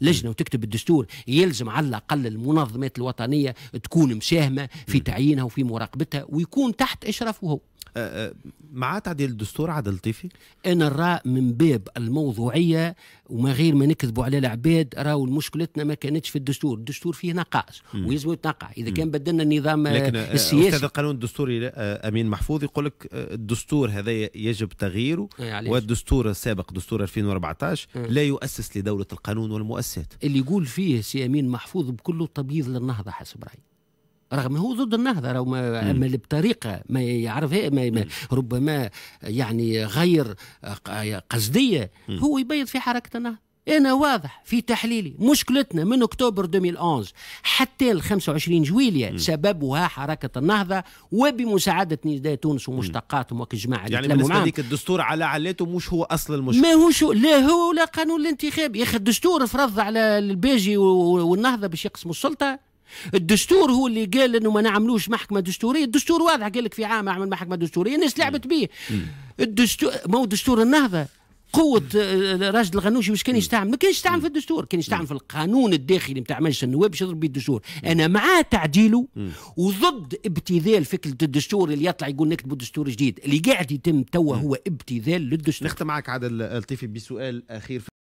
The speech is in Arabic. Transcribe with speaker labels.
Speaker 1: لجنه وتكتب الدستور يلزم على الاقل المنظمات الوطنيه تكون مساهمه في تعيينها وفي مراقبتها ويكون تحت اشرافه هو مع تعديل الدستور عادل لطيفي انا راه من باب الموضوعيه وما غير ما نكذبوا على العباد راهو مشكلتنا ما كانتش في الدستور الدستور فيه نقائص ويلزم يتنقع اذا كان بدلنا النظام آه، لكن آه، آه، السياسي استاذ
Speaker 2: القانون الدستوري امين محفوظ يقول لك الدستور هذا يجب تغييره إيه، والدستور السابق دستور 2014 إيه. لا يؤسس لدوله القانون والمؤسسات
Speaker 1: اللي يقول فيه سي امين محفوظ بكله تبييض للنهضه حسب رايي رغم هو ضد النهضه رغم اما بطريقه ما يعرف ما, ما ربما يعني غير قصديه هو يبيض في حركه النهضه انا واضح في تحليلي مشكلتنا من اكتوبر 2011 حتى ل 25 جويليا سببها حركه النهضه وبمساعده نداء تونس ومشتقاتهم وكجماعه يعني بالنسبه ليك الدستور
Speaker 2: على علاته مش هو اصل المشكله ما هو
Speaker 1: شو لا هو لا قانون الانتخاب يا اخي الدستور فرض على الباجي والنهضه باش يقسموا السلطه الدستور هو اللي قال انه ما نعملوش محكمه دستوريه الدستور واضح قال لك في عام اعمل محكمه دستوريه الناس لعبت بيه الدستور مو دستور النهضه قوه آه، آه، راجل الغنوشي واش كان يستعمل ما كانش يستعمل في الدستور كان يستعمل في القانون الداخلي نتاع مجلس النواب باش يضرب الدستور انا مع تعديله وضد ابتذال فكره الدستور اللي يطلع يقول نكتب دستور جديد اللي قاعد يتم توا هو ابتذال للدستور نختم معك عادل لطيفي بسؤال اخير